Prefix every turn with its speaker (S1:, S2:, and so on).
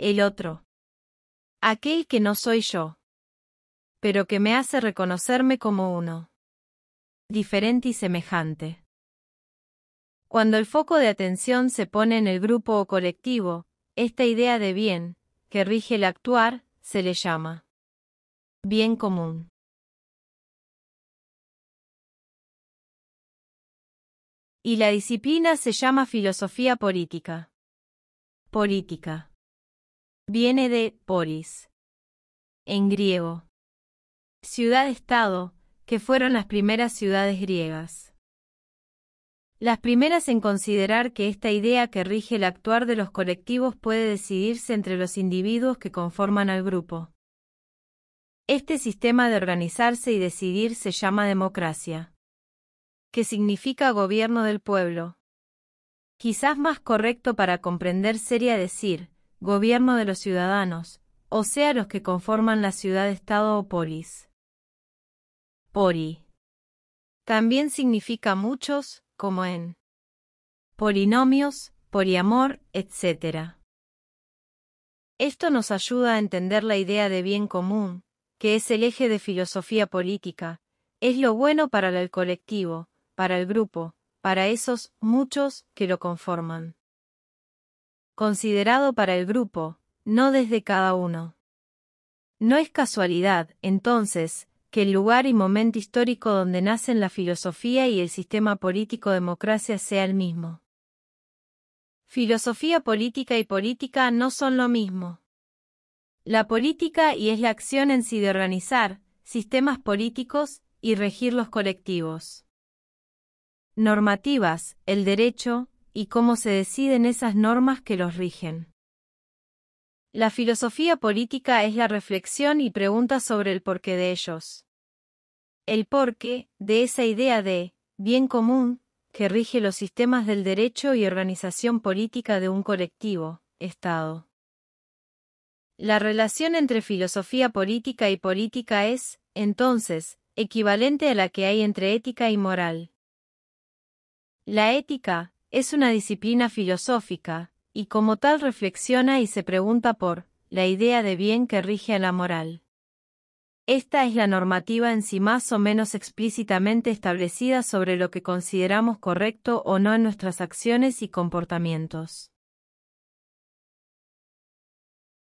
S1: el otro. Aquel que no soy yo. Pero que me hace reconocerme como uno. Diferente y semejante. Cuando el foco de atención se pone en el grupo o colectivo, esta idea de bien, que rige el actuar, se le llama bien común. y la disciplina se llama filosofía política. Política viene de polis, en griego, ciudad-estado, que fueron las primeras ciudades griegas. Las primeras en considerar que esta idea que rige el actuar de los colectivos puede decidirse entre los individuos que conforman al grupo. Este sistema de organizarse y decidir se llama democracia, que significa gobierno del pueblo. Quizás más correcto para comprender sería decir, gobierno de los ciudadanos, o sea los que conforman la ciudad-estado o polis. Poli. También significa muchos, como en polinomios, poliamor, etc. Esto nos ayuda a entender la idea de bien común, que es el eje de filosofía política, es lo bueno para el colectivo, para el grupo, para esos muchos que lo conforman considerado para el grupo, no desde cada uno. No es casualidad, entonces, que el lugar y momento histórico donde nacen la filosofía y el sistema político democracia sea el mismo. Filosofía política y política no son lo mismo. La política y es la acción en sí de organizar sistemas políticos y regir los colectivos. Normativas, el derecho, y cómo se deciden esas normas que los rigen. La filosofía política es la reflexión y pregunta sobre el porqué de ellos. El porqué, de esa idea de bien común, que rige los sistemas del derecho y organización política de un colectivo, Estado. La relación entre filosofía política y política es, entonces, equivalente a la que hay entre ética y moral. La ética, es una disciplina filosófica, y como tal reflexiona y se pregunta por la idea de bien que rige a la moral. Esta es la normativa en sí más o menos explícitamente establecida sobre lo que consideramos correcto o no en nuestras acciones y comportamientos.